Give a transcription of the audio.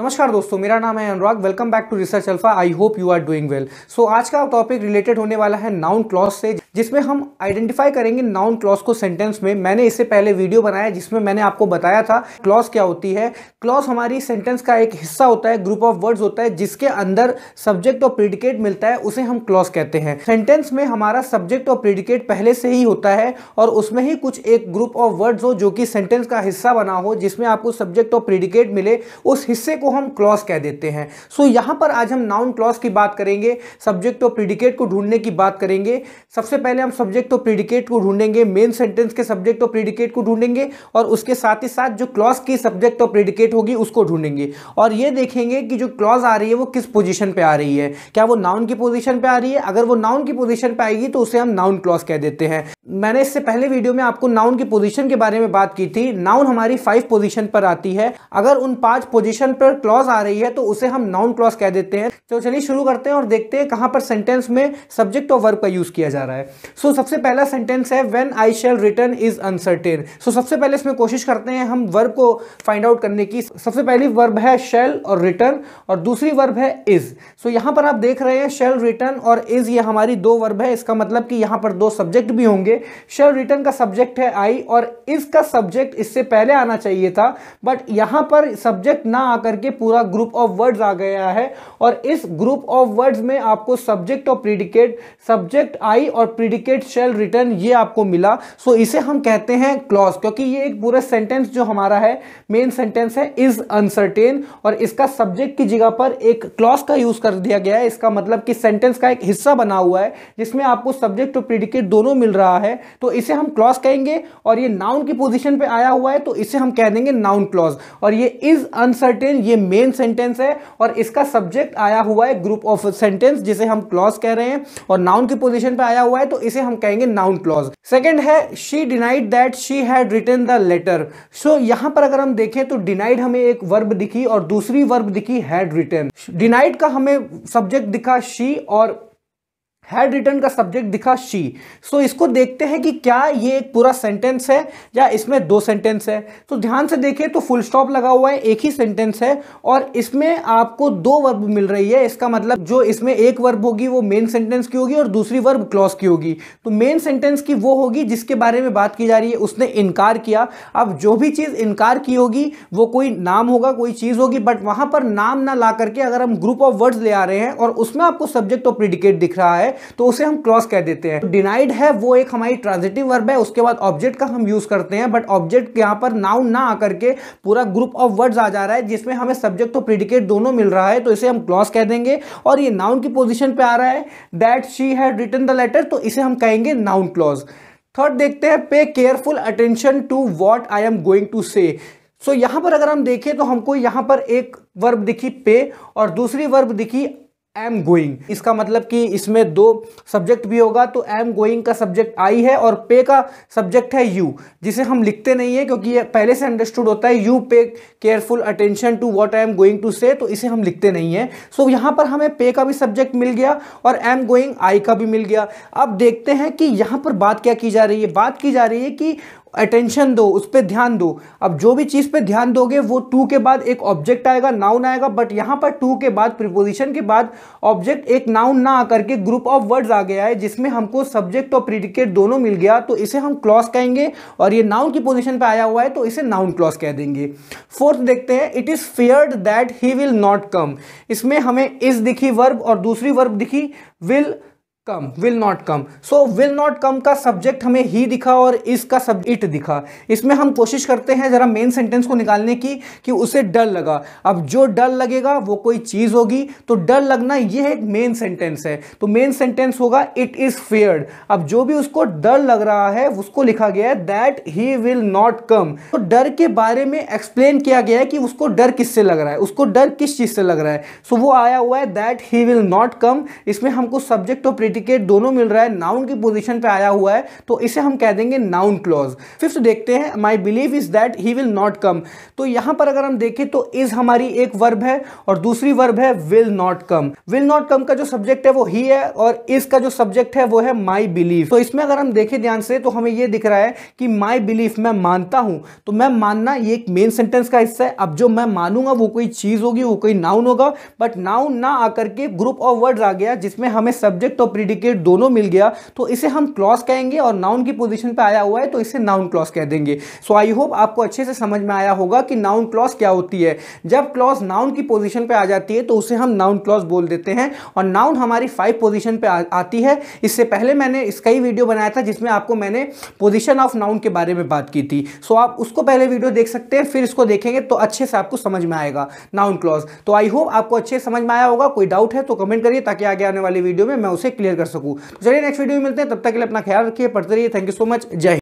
नमस्कार दोस्तों मेरा नाम है Anurag welcome back to research alpha I hope you are doing well so आज का टॉपिक रिलेटेड होने वाला है नाउन क्लॉज से जिसमें हम आइडेंटिफाई करेंगे नाउन क्लॉज को सेंटेंस में मैंने इससे पहले वीडियो बनाया जिसमें मैंने आपको बताया था क्लॉज क्या होती है क्लॉज हमारी सेंटेंस का एक हिस्सा होता है ग्रुप ऑफ वर्ड्स होता है जिसके अंदर सब्जेक्ट और प्रिडिकेट मिलता है उसे हम क्लॉज कहते हैं सेंटेंस में हमारा सब्जेक्ट और प्रिडिकेट पहले से ही होता है और उसमें ही कुछ एक ग्रुप ऑफ वर्ड्स हो जो कि सेंटेंस का हिस्सा बना हो जिसमें आपको सब्जेक्ट और प्रिडिकेट मिले उस हिस्से को हम क्लॉज कह देते हैं सो so, यहाँ पर आज हम नाउन क्लॉज की बात करेंगे सब्जेक्ट और प्रिडिकेट को ढूंढने की बात करेंगे सबसे पहले हम सब्जेक्ट और प्रिडिकेट को ढूंढेंगे मेन सेंटेंस के सब्जेक्ट और प्रिडिकेट को ढूंढेंगे और उसके साथ ही साथ जो क्लॉज की सब्जेक्ट और प्रिडिकेट होगी उसको ढूंढेंगे और ये देखेंगे कि जो क्लॉज आ रही है वो किस पोजिशन पर आ रही है क्या वो नाउन की पोजिशन पर आ रही है अगर वो नाउन की पोजिशन पर आएगी तो उसे हम नाउन क्लॉज कह देते हैं मैंने इससे पहले वीडियो में आपको नाउन की पोजीशन के बारे में बात की थी नाउन हमारी फाइव पोजीशन पर आती है अगर उन पांच पोजीशन पर क्लॉज आ रही है तो उसे हम नाउन क्लॉज कह देते हैं तो चलिए शुरू करते हैं और देखते हैं कहां पर सेंटेंस में सब्जेक्ट और वर्ब का यूज किया जा रहा है सो so, सबसे पहला सेंटेंस है when I shall return is uncertain so सबसे पहले इसमें कोशिश करते हैं हम वर्ब को फाइंड आउट करने की सबसे पहली वर्ब है शेल और रिटर्न और दूसरी वर्ब है इज सो so, यहां पर आप देख रहे हैं शेल रिटर्न और इज ये हमारी दो वर्ब है इसका मतलब कि यहां पर दो सब्जेक्ट भी होंगे शेल रिटर्न का सब्जेक्ट है आई और इसका सब्जेक्ट इससे पहले आना चाहिए था बट यहाँ पर सब्जेक्ट ना आकर के पूरा ग्रुप ऑफ वर्ड्स आ गया है और इस ग्रुप ऑफ वर्ड्स में आपको सब्जेक्ट और प्रिडिकेट सब्जेक्ट आई और प्रिडिकेट शेल रिटर्न ये आपको मिला सो इसे हम कहते हैं क्लॉज क्योंकि ये एक पूरा सेंटेंस जो हमारा है मेन सेंटेंस है इज अनसर्टेन और इसका सब्जेक्ट की जगह पर एक क्लॉज का यूज कर दिया गया है इसका मतलब कि सेंटेंस का एक हिस्सा बना हुआ है जिसमें आपको सब्जेक्ट और प्रिडिकेट दोनों मिल रहा है है तो इसे हम क्लॉज कहेंगे और ये नाउन की पोजीशन पे आया हुआ है तो इसे हम कह देंगे नाउन क्लॉज और ये इज अनसर्टेन ये मेन सेंटेंस है और इसका सब्जेक्ट आया हुआ है ग्रुप ऑफ सेंटेंस जिसे हम क्लॉज कह रहे हैं और नाउन की पोजिशन पर आया हुआ है तो इसे हम कहेंगे नाउन क्लॉज सेकेंड है she denied that she had return the letter so यहां पर अगर हम देखें तो डिनाइड हमें एक वर्ब दिखी और दूसरी वर्ब दिखी हैड रिटर्न डिनाइड का हमें सब्जेक्ट दिखा शी और हैड रिटर्न का सब्जेक्ट दिखा शी सो so, इसको देखते हैं कि क्या ये एक पूरा सेंटेंस है या इसमें दो सेंटेंस है तो so, ध्यान से देखें तो फुल स्टॉप लगा हुआ है एक ही सेंटेंस है और इसमें आपको दो वर्ब मिल रही है इसका मतलब जो इसमें एक वर्ब होगी वो मेन सेंटेंस की होगी और दूसरी वर्ब क्लॉज की होगी तो मेन सेंटेंस की वो होगी जिसके बारे में बात की जा रही है उसने इनकार किया अब जो भी चीज़ इनकार की होगी वो कोई नाम होगा कोई चीज़ होगी बट वहाँ पर नाम ना ला करके अगर हम ग्रुप ऑफ वर्ड्स ले आ रहे हैं और उसमें आपको सब्जेक्ट ऑफ प्रिडिकेट दिख रहा है तो उसे हम क्रॉस कह देते हैं डिनाइड है वो एक हमारी ट्रांजिटिव वर्ब है उसके बाद ऑब्जेक्ट का हम यूज करते हैं बट ऑब्जेक्ट यहाँ पर नाउन ना आकर के पूरा ग्रुप ऑफ वर्ड्स आ जा रहा है जिसमें हमें सब्जेक्ट तो प्रिडिकेट दोनों मिल रहा है तो इसे हम क्लॉज कह देंगे और ये नाउन की पोजिशन पे आ रहा है that she had return the letter तो इसे हम कहेंगे नाउन क्लॉज थर्ड देखते हैं pay careful attention to what I am going to say so यहां पर अगर हम देखें तो हमको यहां पर एक वर्ब दिखी पे और दूसरी वर्ब दिखी एम गोइंग इसका मतलब कि इसमें दो सब्जेक्ट भी होगा तो एम गोइंग का सब्जेक्ट आई है और पे का सब्जेक्ट है यू जिसे हम लिखते नहीं है क्योंकि ये पहले से अंडरस्टूड होता है you pay careful attention to what I am going to say तो इसे हम लिखते नहीं है सो so, यहाँ पर हमें पे का भी सब्जेक्ट मिल गया और एम गोइंग आई का भी मिल गया अब देखते हैं कि यहाँ पर बात क्या की जा रही है बात की जा रही है कि अटेंशन दो उस पर ध्यान दो अब जो भी चीज़ पे ध्यान दोगे वो टू के बाद एक ऑब्जेक्ट आएगा नाउन आएगा बट यहाँ पर टू के बाद प्रिपोजिशन के बाद ऑब्जेक्ट एक नाउन ना आकर के ग्रुप ऑफ वर्ड्स आ गया है जिसमें हमको सब्जेक्ट और प्रिडिकेट दोनों मिल गया तो इसे हम क्लॉस कहेंगे और ये नाउन की पोजिशन पर आया हुआ है तो इसे नाउन क्लॉस कह देंगे फोर्थ देखते हैं it is feared that he will not come इसमें हमें इस दिखी वर्ब और दूसरी वर्ब दिखी will come will not come so will not come का सब्जेक्ट हमें ही दिखा और इसका सब इट दिखा इसमें हम कोशिश करते हैं ज़रा मेन सेंटेंस को निकालने की कि उसे डर लगा अब जो डर लगेगा वो कोई चीज़ होगी तो डर लगना ये एक मेन सेंटेंस है तो मेन सेंटेंस होगा इट इज़ फेयर्ड अब जो भी उसको डर लग रहा है उसको लिखा गया है that he will not come तो डर के बारे में एक्सप्लेन किया गया है कि उसको डर किससे लग रहा है उसको डर किस चीज़ से लग रहा है सो so, वो आया हुआ है that he will not come इसमें हमको सब्जेक्ट और प्रेडिकेट दोनों मिल रहा है नाउन की पोजिशन पे आया हुआ है तो इसे हम कह देंगे नाउन क्लॉज फिफ्थ देखते हैं my believe is that he will not come तो यहां पर अगर हम देखें तो इज हमारी एक वर्ब है और दूसरी वर्ब है will not come will not come का जो सब्जेक्ट है वो ही है और इज का जो सब्जेक्ट है वो है माई बिलीव तो इसमें अगर हम देखें ध्यान से तो हमें ये दिख रहा है कि माई बिलीफ मैं मानता हूं तो मैं मानना ये एक मेन सेंटेंस का हिस्सा है अब जो मैं मानूंगा वो कोई चीज होगी वो कोई नाउन होगा बट नाउन ना आकर के ग्रुप ऑफ वर्ड आ गया जिसमें हमें सब्जेक्ट और प्रेडिकेट दोनों मिल गया तो इसे हम क्लॉस कहेंगे और नाउन की पोजिशन पर आया हुआ है तो इसे नाउन क्लॉस कह देंगे सो आई होप आपको अच्छे से समझ में आया होगा कि नाउन क्लॉस क्या होती है जब क्लॉस नाउन की पोजिशन पर आ जाती है तो उसे हम नाउन क्लॉस बोल देते हैं और नाउन हमारी फाइव पोजिशन पर आती है इससे पहले मैंने इसका ही वीडियो बनाया था जिसमें आपको मैंने पोजिशन ऑफ नाउन के बारे में बात की थी सो आप उसको पहले वीडियो देख सकते हैं फिर इसको देखेंगे तो अच्छे से आपको समझ में आएगा नाउन क्लॉज तो आई होप आपको अच्छे समझ में आया होगा कोई डाउट है तो कमेंट करिए ताकि आगे आने वाली वीडियो में मैं उसे क्लियर क्लियर कर सकूँ चलिए नेक्स्ट वीडियो में मिलते हैं तब तक के लिए अपना ख्याल रखिए पढ़ते रहिए थैंक यू सो मच जय